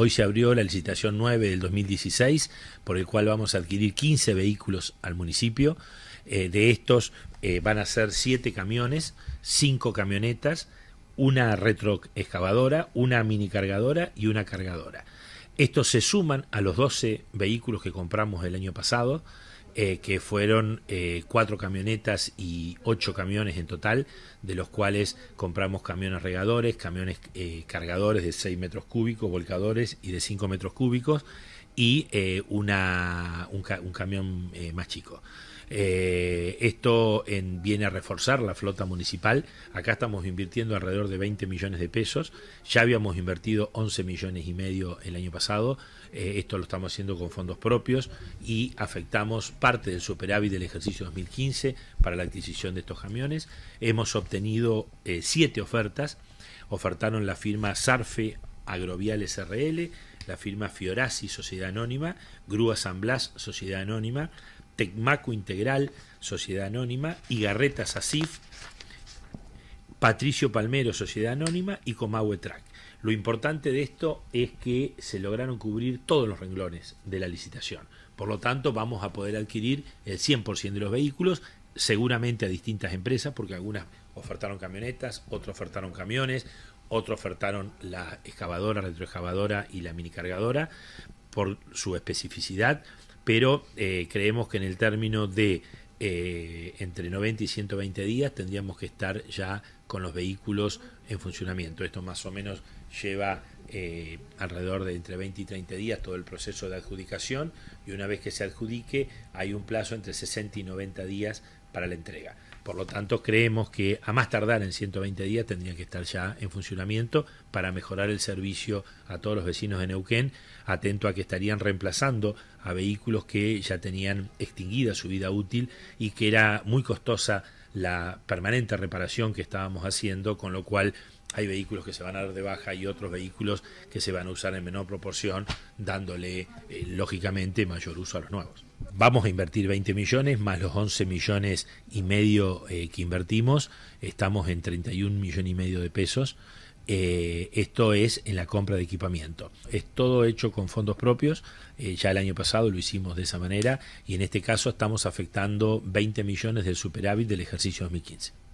Hoy se abrió la licitación 9 del 2016, por el cual vamos a adquirir 15 vehículos al municipio. Eh, de estos eh, van a ser 7 camiones, 5 camionetas, una retroexcavadora, una mini cargadora y una cargadora. Estos se suman a los 12 vehículos que compramos el año pasado eh, que fueron eh, cuatro camionetas y ocho camiones en total, de los cuales compramos camiones regadores, camiones eh, cargadores de 6 metros cúbicos, volcadores y de 5 metros cúbicos, y eh, una, un, camión eh, más chico. Eh, esto viene a reforzar la flota municipal. Acá estamos invirtiendo alrededor de 20 millones de pesos. Ya habíamos invertido 11 millones y medio el año pasado. esto lo estamos haciendo con fondos propios y afectamos parte del superávit del ejercicio 2015 para la adquisición de estos camiones. Hemos obtenido siete ofertas. Ofertaron la firma Sarfe Agrovial SRL, la firma Fiorazzi, Sociedad Anónima, Grúa San Blas, Sociedad Anónima, Tecmaco Integral, Sociedad Anónima, Igarreta Asif, Patricio Palmero, Sociedad Anónima y Comahue Track. Lo importante de esto es que se lograron cubrir todos los renglones de la licitación. Por lo tanto, vamos a poder adquirir el 100% de los vehículos, seguramente a distintas empresas, porque algunas ofertaron camionetas, otras ofertaron camiones, otros ofertaron la excavadora, retroexcavadora y la minicargadora por su especificidad, pero eh, creemos que en el término de eh, entre 90 y 120 días tendríamos que estar ya con los vehículos en funcionamiento. Esto más o menos lleva eh, alrededor de entre 20 y 30 días todo el proceso de adjudicación y una vez que se adjudique hay un plazo entre 60 y 90 días para la entrega. Por lo tanto, creemos que a más tardar en 120 días tendrían que estar ya en funcionamiento para mejorar el servicio a todos los vecinos de Neuquén, atento a que estarían reemplazando a vehículos que ya tenían extinguida su vida útil y que era muy costosa la permanente reparación que estábamos haciendo, con lo cual hay vehículos que se van a dar de baja y otros vehículos que se van a usar en menor proporción, dándole eh, lógicamente mayor uso a los nuevos. Vamos a invertir 20 millones más los 11 millones y medio eh, que invertimos, estamos en 31 millones y medio de pesos eh, esto es en la compra de equipamiento. Es todo hecho con fondos propios. Eh, ya el año pasado lo hicimos de esa manera y en este caso estamos afectando 20 millones del superávit del ejercicio 2015.